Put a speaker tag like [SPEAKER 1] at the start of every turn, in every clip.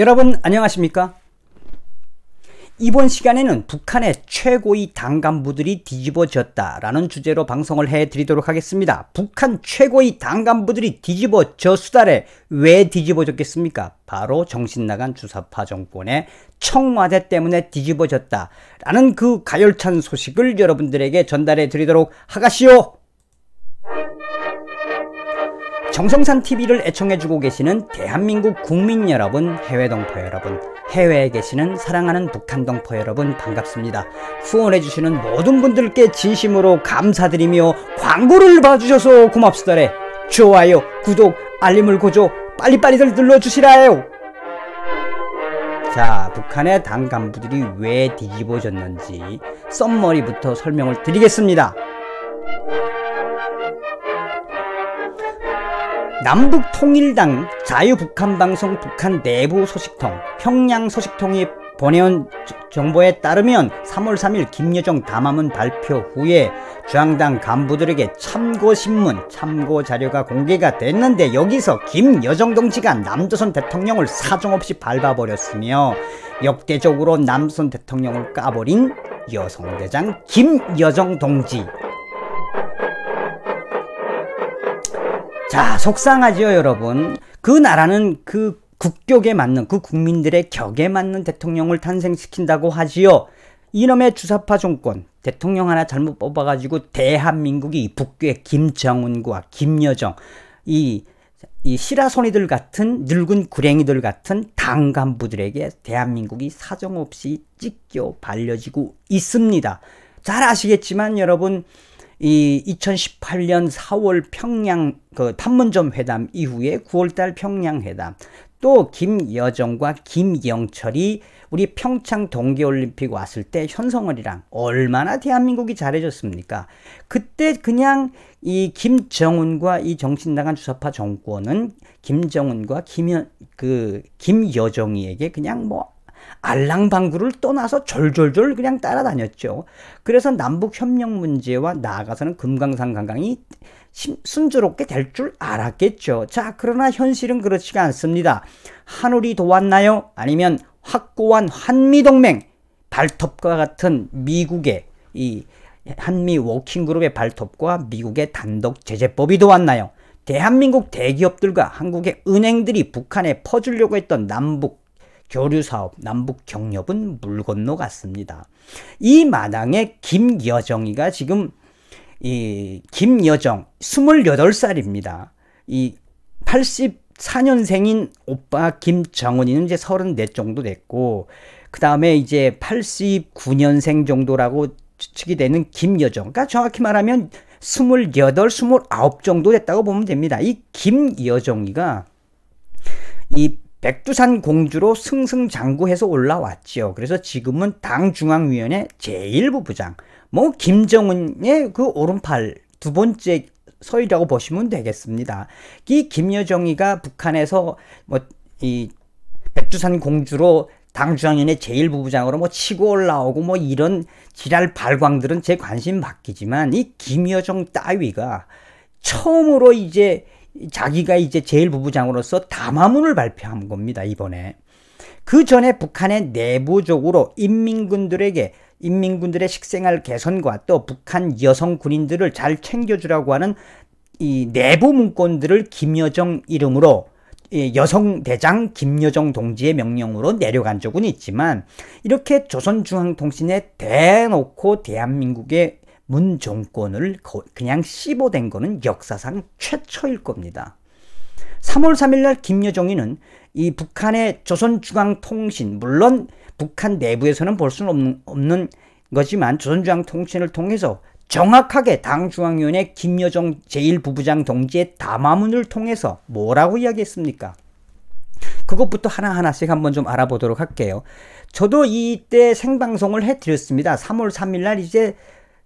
[SPEAKER 1] 여러분 안녕하십니까? 이번 시간에는 북한의 최고위 당 간부들이 뒤집어졌다라는 주제로 방송을 해드리도록 하겠습니다. 북한 최고위 당 간부들이 뒤집어져 수달에 왜 뒤집어졌겠습니까? 바로 정신나간 주사파 정권의 청와대 때문에 뒤집어졌다라는 그 가열찬 소식을 여러분들에게 전달해 드리도록 하가시오! 정성산 TV를 애청해주고 계시는 대한민국 국민 여러분, 해외 동포 여러분, 해외에 계시는 사랑하는 북한 동포 여러분 반갑습니다. 후원해주시는 모든 분들께 진심으로 감사드리며 광고를 봐주셔서 고맙습니다. 좋아요, 구독, 알림을 고조 빨리빨리들 눌러주시라요. 자, 북한의 당 간부들이 왜 뒤집어졌는지 썸머리부터 설명을 드리겠습니다. 남북통일당 자유북한방송 북한 내부 소식통 평양 소식통이 보내온 정보에 따르면 3월 3일 김여정 담화문 발표 후에 주앙당 간부들에게 참고신문 참고자료가 공개가 됐는데 여기서 김여정 동지가 남조선 대통령을 사정없이 밟아버렸으며 역대적으로 남조선 대통령을 까버린 여성대장 김여정 동지 자, 속상하죠 여러분. 그 나라는 그 국격에 맞는 그 국민들의 격에 맞는 대통령을 탄생시킨다고 하지요. 이놈의 주사파 종권 대통령 하나 잘못 뽑아가지고 대한민국이 북괴 김정은과 김여정 이, 이 시라소니들 같은 늙은 구랭이들 같은 당 간부들에게 대한민국이 사정없이 찢겨 발려지고 있습니다. 잘 아시겠지만 여러분 이 2018년 4월 평양 그탐문점 회담 이후에 9월달 평양 회담 또 김여정과 김영철이 우리 평창 동계올림픽 왔을 때 현성월이랑 얼마나 대한민국이 잘해줬습니까? 그때 그냥 이 김정은과 이 정신나간 주사파 정권은 김정은과 김여, 그 김여정이에게 그냥 뭐 알랑방구를 떠나서 졸졸졸 그냥 따라다녔죠. 그래서 남북협력 문제와 나아가서는 금강산 관광이 순조롭게 될 줄 알았겠죠. 자, 그러나 현실은 그렇지가 않습니다. 하늘이 도왔나요? 아니면 확고한 한미동맹, 발톱과 같은 미국의 이 한미 워킹그룹의 발톱과 미국의 단독 제재법이 도왔나요? 대한민국 대기업들과 한국의 은행들이 북한에 퍼주려고 했던 남북 교류사업, 남북 경협은 물 건너 갔습니다. 이 마당에 김여정이가 지금 이 김여정 28살입니다. 이 84년생인 오빠 김정은이는 이제 34 정도 됐고 그 다음에 이제 89년생 정도라고 추측이 되는 김여정 그러니까 정확히 말하면 28, 29 정도 됐다고 보면 됩니다. 이 김여정이가 이 백두산 공주로 승승장구해서 올라왔지요. 그래서 지금은 당 중앙위원회 제1부 부장, 뭐 김정은의 그 오른팔 두 번째 서이라고 보시면 되겠습니다. 이 김여정이가 북한에서 뭐 이 백두산 공주로 당 중앙위원회 제1부부장으로 뭐 치고 올라오고 뭐 이런 지랄 발광들은 제 관심 맡기지만 이 김여정 따위가 처음으로 이제 자기가 이제 제일 부부장으로서 담화문을 발표한 겁니다, 이번에. 그 전에 북한의 내부적으로 인민군들에게 인민군들의 식생활 개선과 또 북한 여성 군인들을 잘 챙겨주라고 하는 이 내부 문건들을 김여정 이름으로 여성대장 김여정 동지의 명령으로 내려간 적은 있지만 이렇게 조선중앙통신에 대놓고 대한민국의 문정권을 그냥 씹어댄 거는 역사상 최초일 겁니다. 3월 3일 날 김여정이는 이 북한의 조선중앙통신 물론 북한 내부에서는 볼 수는 없는, 없는 거지만 조선중앙통신을 통해서 정확하게 당중앙위원회 김여정 제1부부장 동지의 담화문을 통해서 뭐라고 이야기했습니까? 그것부터 하나하나씩 한번 좀 알아보도록 할게요. 저도 이때 생방송을 해드렸습니다. 3월 3일 날 이제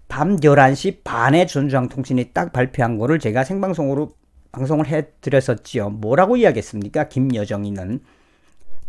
[SPEAKER 1] 밤 11시 반에 전주항통신이 딱 발표한 거를 제가 생방송으로 방송을 해드렸었지요. 뭐라고 이야기했습니까? 김여정이는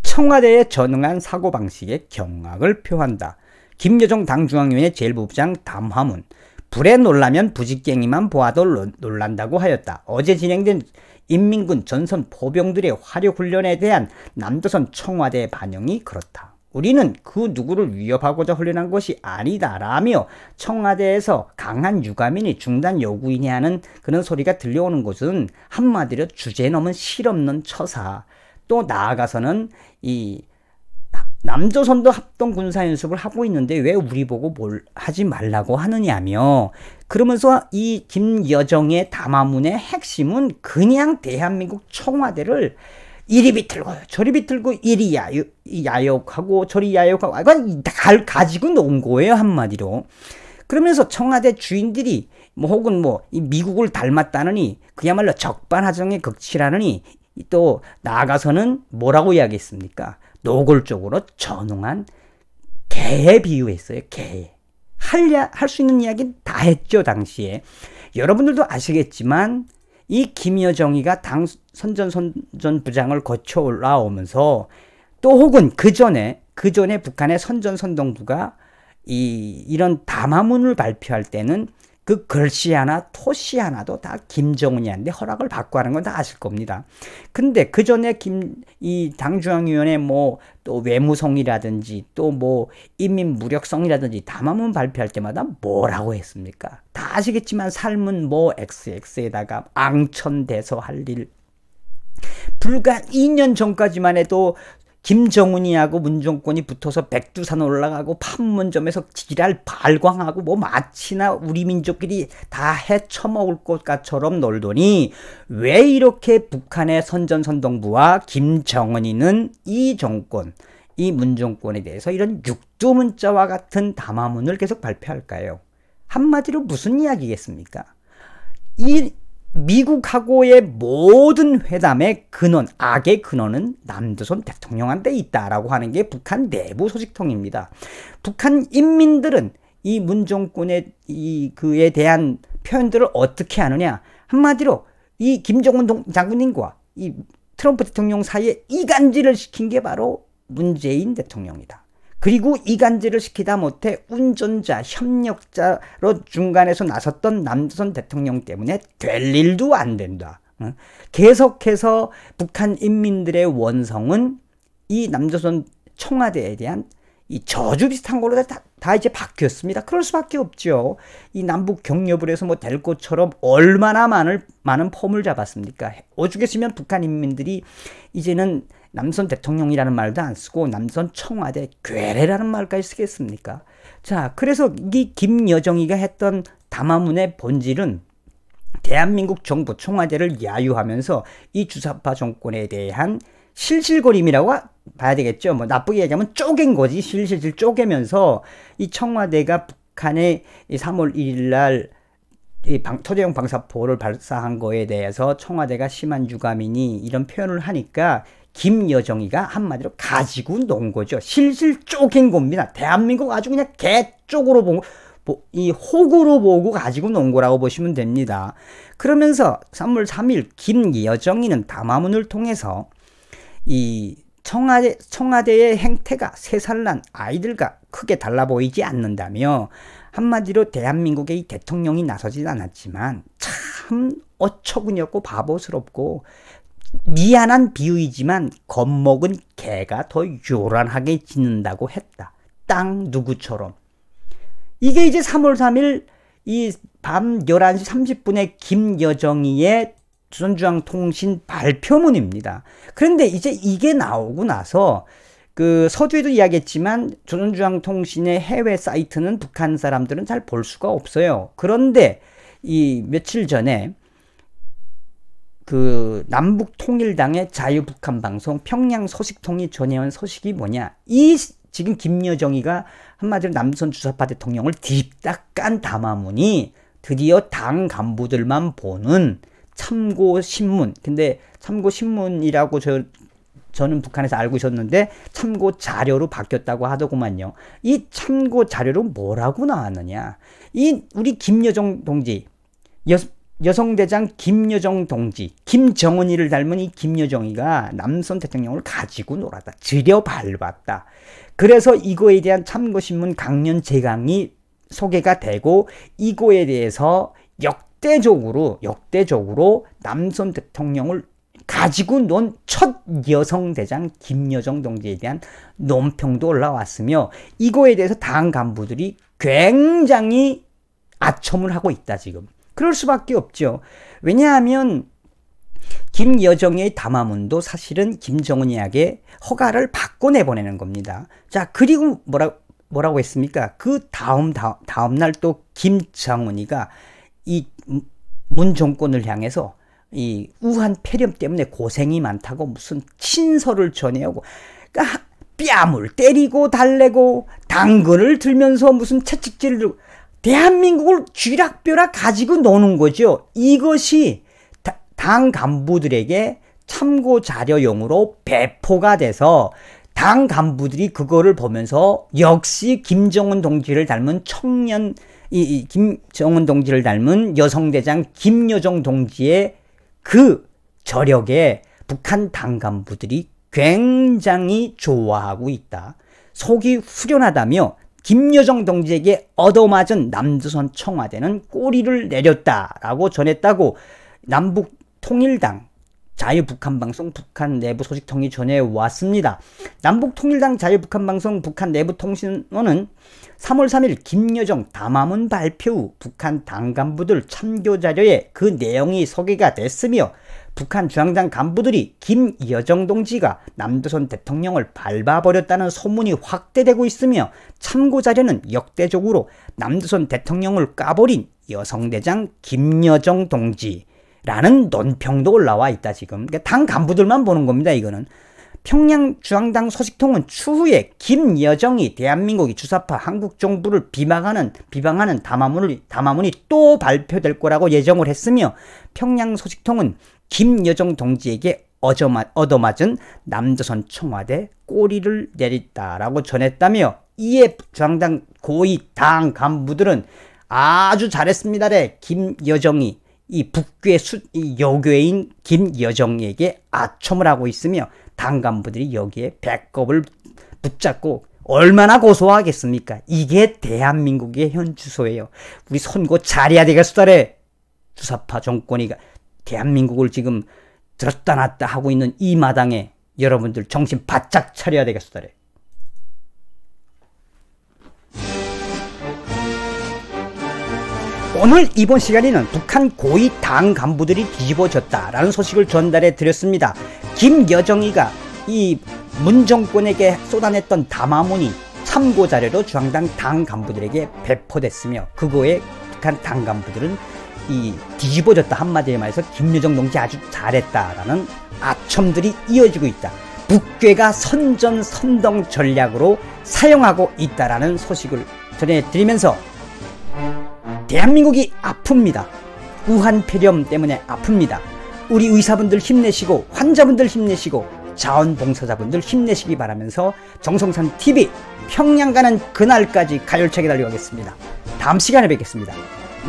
[SPEAKER 1] 청와대의 전응한 사고방식에 경악을 표한다. 김여정 당중앙위원회 제일부부장 담화문 불에 놀라면 부직갱이만 보아도 놀란다고 하였다. 어제 진행된 인민군 전선 포병들의 화력 훈련에 대한 남조선 청와대의 반영이 그렇다. 우리는 그 누구를 위협하고자 훈련한 것이 아니다라며 청와대에서 강한 유감이니 중단 요구이냐 하는 그런 소리가 들려오는 것은 한마디로 주제넘은 실없는 처사 또 나아가서는 이 남조선도 합동 군사 연습을 하고 있는데 왜 우리 보고 뭘 하지 말라고 하느냐며 그러면서 이 김여정의 담화문의 핵심은 그냥 대한민국 청와대를 이리 비틀고 저리 비틀고 이리 야욕, 야욕하고 저리 야욕하고 아, 이건 다 가지고 논 거예요 한마디로 그러면서 청와대 주인들이 뭐 혹은 뭐 미국을 닮았다느니 그야말로 적반하정의 극치라느니 또 나아가서는 뭐라고 이야기했습니까 노골적으로 전홍한 개에 비유했어요 개 할수 할 있는 이야기 는다 했죠 당시에 여러분들도 아시겠지만 이 김여정이가 당 선전 선전부장을 거쳐 올라오면서 또 혹은 그 전에 그 전에 북한의 선전 선동부가 이 이런 담화문을 발표할 때는 그 글씨 하나, 토시 하나도 다 김정은이 한테 허락을 받고 하는 건 다 아실 겁니다. 근데 그 전에 김, 이 당중앙위원회 뭐 또 외무성이라든지 또 뭐 인민 무력성이라든지 담화문 발표할 때마다 뭐라고 했습니까? 다 아시겠지만 삶은 뭐 XX에다가 앙천대서 할 일, 불과 2년 전까지만 해도 김정은이하고 문정권이 붙어서 백두산 올라가고 판문점에서 지랄 발광하고 뭐 마치나 우리 민족끼리 다 헤쳐먹을 것 같처럼 놀더니 왜 이렇게 북한의 선전선동부와 김정은이는 이 정권 이 문정권에 대해서 이런 육두문자와 같은 담화문을 계속 발표할까요? 한마디로 무슨 이야기겠습니까? 이 미국하고의 모든 회담의 근원, 악의 근원은 남조선 대통령한테 있다라고 하는 게 북한 내부 소식통입니다. 북한 인민들은 이 문정권의 이 그에 대한 표현들을 어떻게 하느냐 한마디로 이 김정은 장군님과 이 트럼프 대통령 사이에 이간질을 시킨 게 바로 문재인 대통령이다. 그리고 이간질을 시키다 못해 운전자, 협력자로 중간에서 나섰던 남조선 대통령 때문에 될 일도 안 된다. 계속해서 북한 인민들의 원성은 이 남조선 청와대에 대한 이 저주 비슷한 걸로 다, 다 이제 바뀌었습니다. 그럴 수밖에 없죠. 이 남북 경협을 해서 뭐 될 것처럼 얼마나 많을, 많은 폼을 잡았습니까? 오죽했으면 북한 인민들이 이제는 남선 대통령이라는 말도 안 쓰고 남선 청와대 괴뢰라는 말까지 쓰겠습니까? 자, 그래서 이 김여정이가 했던 담화문의 본질은 대한민국 정부 청와대를 야유하면서 이 주사파 정권에 대한 실실거림이라고 봐야 되겠죠. 뭐 나쁘게 얘기하면 쪼갠 거지. 실실실 쪼개면서 이 청와대가 북한의 3월 1일 날이 토대형 방사포를 발사한 거에 대해서 청와대가 심한 유감이니 이런 표현을 하니까 김여정이가 한마디로 가지고 논 거죠. 실실 쪼갠 겁니다. 대한민국 아주 그냥 개쪽으로 보이 혹으로 보고 가지고 논 거라고 보시면 됩니다. 그러면서 3월 3일 김여정이는 담화문을 통해서 이 청와대, 청와대의 행태가 세살난 아이들과 크게 달라 보이지 않는다며 한마디로 대한민국의 대통령이 나서진 않았지만 참 어처구니없고 바보스럽고 미안한 비유이지만 겁먹은 개가 더 요란하게 짖는다고 했다. 땅 누구처럼. 이게 이제 3월 3일 이 밤 11시 30분에 김여정이의 조선중앙통신 발표문입니다. 그런데 이제 이게 나오고 나서 그 서두에도 이야기했지만 조선중앙통신의 해외 사이트는 북한 사람들은 잘 볼 수가 없어요. 그런데 이 며칠 전에 그 남북 통일당의 자유북한 방송 평양 소식통이 전해온 소식이 뭐냐 이 지금 김여정이가 한마디로 남선 주사파 대통령을 딥딱 깐 담화문이 드디어 당 간부들만 보는 참고 신문 근데 참고 신문이라고 저 저는 북한에서 알고 있었는데 참고 자료로 바뀌었다고 하더구만요. 이 참고 자료로 뭐라고 나왔느냐? 이 우리 김여정 동지 여성대장 김여정 동지, 김정은이를 닮은 이 김여정이가 남선 대통령을 가지고 놀았다. 들여 밟았다. 그래서 이거에 대한 참고신문 강연 재강이 소개가 되고 이거에 대해서 역대적으로 역대적으로 남선 대통령을 가지고 논 첫 여성대장 김여정 동지에 대한 논평도 올라왔으며 이거에 대해서 당 간부들이 굉장히 아첨을 하고 있다 지금 그럴 수밖에 없죠. 왜냐하면 김여정의 담화문도 사실은 김정은이에게 허가를 받고 내보내는 겁니다. 자, 그리고 뭐라, 뭐라고 했습니까? 그 다음, 다, 다음 날 또 김정은이가 이문 정권을 향해서 이 우한 폐렴 때문에 고생이 많다고 무슨 친서를 전해오고, 그러니까 뺨을 때리고 달래고 당근을 들면서 무슨 채찍질을 대한민국을 쥐락벼락 가지고 노는 거죠. 이것이 당 간부들에게 참고 자료용으로 배포가 돼서 당 간부들이 그거를 보면서 역시 김정은 동지를 닮은 청년 이, 이 김정은 동지를 닮은 여성대장 김여정 동지의 그 저력에 북한 당 간부들이 굉장히 좋아하고 있다. 속이 후련하다며 김여정 동지에게 얻어맞은 남조선 청와대는 꼬리를 내렸다라고 전했다고 남북 통일당 자유북한방송 북한 내부 소식통이 전해왔습니다. 남북통일당 자유북한방송 북한 내부통신원은 3월 3일 김여정 담화문 발표 후 북한 당 간부들 참교 자료에 그 내용이 소개가 됐으며 북한 중앙당 간부들이 김여정 동지가 남조선 대통령을 밟아버렸다는 소문이 확대되고 있으며 참고 자료는 역대적으로 남조선 대통령을 까버린 여성대장 김여정 동지라는 논평도 올라와 있다 지금 그러니까 당 간부들만 보는 겁니다 이거는 평양 중앙당 소식통은 추후에 김여정이 대한민국이 주사파 한국 정부를 비방하는 비방하는 담화문을 담화문이 또 발표될 거라고 예정을 했으며 평양 소식통은 김여정 동지에게 어저마, 얻어맞은 남조선 청와대 꼬리를 내렸다라고 전했다며 이에 중앙당 고위 당 간부들은 아주 잘했습니다래 김여정이 이 북괴 수, 이 여교인 김여정에게 아첨을 하고 있으며 당간부들이 여기에 배꼽을 붙잡고 얼마나 고소하겠습니까? 이게 대한민국의 현 주소예요. 우리 선거 잘해야 되겠어래. 주사파 정권이 대한민국을 지금 들었다 놨다 하고 있는 이 마당에 여러분들 정신 바짝 차려야 되겠어래. 오늘 이번 시간에는 북한 고위 당 간부들이 뒤집어졌다라는 소식을 전달해 드렸습니다. 김여정이가 이 문정권에게 쏟아냈던 담화문이 참고 자료로 중앙당 당 간부들에게 배포됐으며 그거에 북한 당 간부들은 이 뒤집어졌다 한마디에 말해서 김여정 동지 아주 잘했다라는 아첨들이 이어지고 있다. 북괴가 선전 선동 전략으로 사용하고 있다라는 소식을 전해드리면서 대한민국이 아픕니다. 우한 폐렴 때문에 아픕니다. 우리 의사분들 힘내시고 환자분들 힘내시고 자원봉사자분들 힘내시기 바라면서 정성산 TV 평양 가는 그날까지 가열차게 달려가겠습니다. 다음 시간에 뵙겠습니다.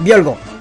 [SPEAKER 1] 미열공